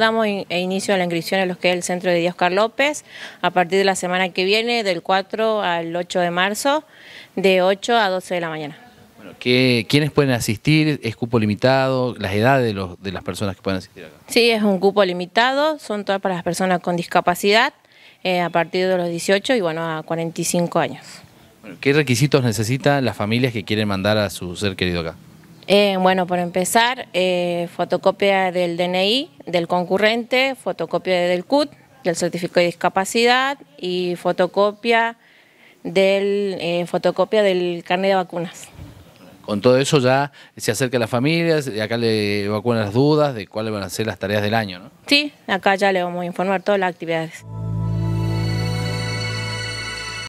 Damos e inicio a la inscripción a los que es el Centro de Dioscar López a partir de la semana que viene, del 4 al 8 de marzo, de 8 a 12 de la mañana. Bueno, ¿qué, ¿Quiénes pueden asistir? ¿Es cupo limitado? ¿Las edades de, los, de las personas que pueden asistir acá? Sí, es un cupo limitado, son todas para las personas con discapacidad eh, a partir de los 18 y bueno, a 45 años. ¿Qué requisitos necesitan las familias que quieren mandar a su ser querido acá? Eh, bueno, por empezar, eh, fotocopia del DNI del concurrente, fotocopia del CUT, del certificado de discapacidad y fotocopia del, eh, fotocopia del carnet de vacunas. Con todo eso ya se acerca a las familias y acá le vacunan las dudas de cuáles van a ser las tareas del año, ¿no? Sí, acá ya le vamos a informar todas las actividades.